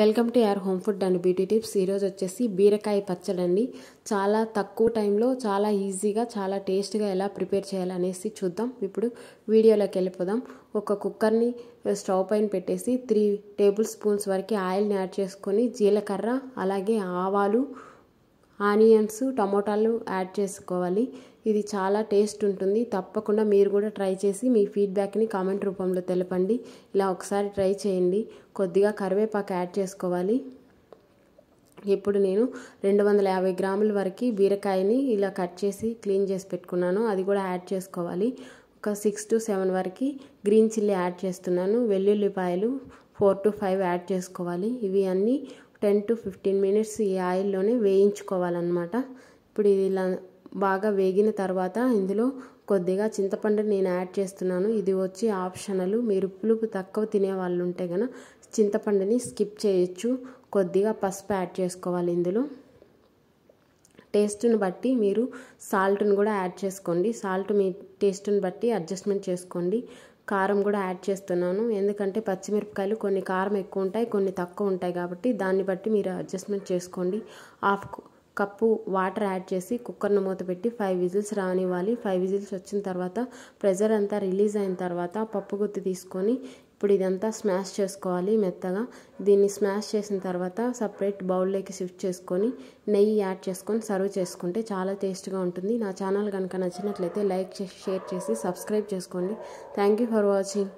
welcome to your home food and beauty tips ఈరోజు వచ్చేసి బీరకాయ పచ్చడి అండి చాలా తక్కువ టైంలో చాలా ఈజీగా చాలా టేస్ట్గా ఎలా ప్రిపేర్ చేయాలనేసి చూద్దాం ఇప్పుడు వీడియోలోకి వెళ్ళిపోదాం ఒక కుక్కర్ని స్టవ్ పైన పెట్టేసి త్రీ టేబుల్ స్పూన్స్ వరకు ఆయిల్ని యాడ్ చేసుకొని జీలకర్ర అలాగే ఆవాలు ఆనియన్స్ టమోటాలు యాడ్ చేసుకోవాలి ఇది చాలా టేస్ట్ ఉంటుంది తప్పకుండా మీరు కూడా ట్రై చేసి మీ ఫీడ్బ్యాక్ని కామెంట్ రూపంలో తెలపండి ఇలా ఒకసారి ట్రై చేయండి కొద్దిగా కరివేపాకు యాడ్ చేసుకోవాలి ఇప్పుడు నేను రెండు వందల యాభై గ్రాముల వరకు బీరకాయని ఇలా కట్ చేసి క్లీన్ చేసి పెట్టుకున్నాను అది కూడా యాడ్ చేసుకోవాలి ఒక సిక్స్ టు సెవెన్ వరకు గ్రీన్ చిల్లీ యాడ్ చేస్తున్నాను వెల్లుల్లిపాయలు ఫోర్ టు ఫైవ్ యాడ్ చేసుకోవాలి ఇవి అన్నీ టెన్ టు ఫిఫ్టీన్ మినిట్స్ ఈ ఆయిల్లోనే వేయించుకోవాలన్నమాట ఇప్పుడు ఇది ఇలా బాగా వేగిన తర్వాత ఇందులో కొద్దిగా చింతపండు నేను యాడ్ చేస్తున్నాను ఇది వచ్చి ఆప్షనల్ మీరు పులుపు తక్కువ తినే వాళ్ళు ఉంటే కనుక చింతపండుని స్కిప్ చేయొచ్చు కొద్దిగా పసుపు యాడ్ చేసుకోవాలి ఇందులో టేస్ట్ను బట్టి మీరు సాల్ట్ని కూడా యాడ్ చేసుకోండి సాల్ట్ మీ టేస్ట్ని బట్టి అడ్జస్ట్మెంట్ చేసుకోండి కారం కూడా యాడ్ చేస్తున్నాను ఎందుకంటే పచ్చిమిరపకాయలు కొన్ని కారం ఎక్కువ ఉంటాయి కొన్ని తక్కువ ఉంటాయి కాబట్టి దాన్ని బట్టి మీరు అడ్జస్ట్మెంట్ చేసుకోండి హాఫ్ కప్పు వాటర్ యాడ్ చేసి కుక్కర్ను మూత పెట్టి ఫైవ్ విజిల్స్ రానివ్వాలి ఫైవ్ విజిల్స్ వచ్చిన తర్వాత ప్రెజర్ అంతా రిలీజ్ అయిన తర్వాత పప్పు గుత్తి తీసుకొని ఇప్పుడు ఇదంతా స్మాష్ చేసుకోవాలి మెత్తగా దీన్ని స్మాష్ చేసిన తర్వాత సపరేట్ బౌల్లోకి షిఫ్ట్ చేసుకొని నెయ్యి యాడ్ చేసుకొని సర్వ్ చేసుకుంటే చాలా టేస్ట్గా ఉంటుంది నా ఛానల్ కనుక నచ్చినట్లయితే లైక్ చేసి షేర్ చేసి సబ్స్క్రైబ్ చేసుకోండి థ్యాంక్ ఫర్ వాచింగ్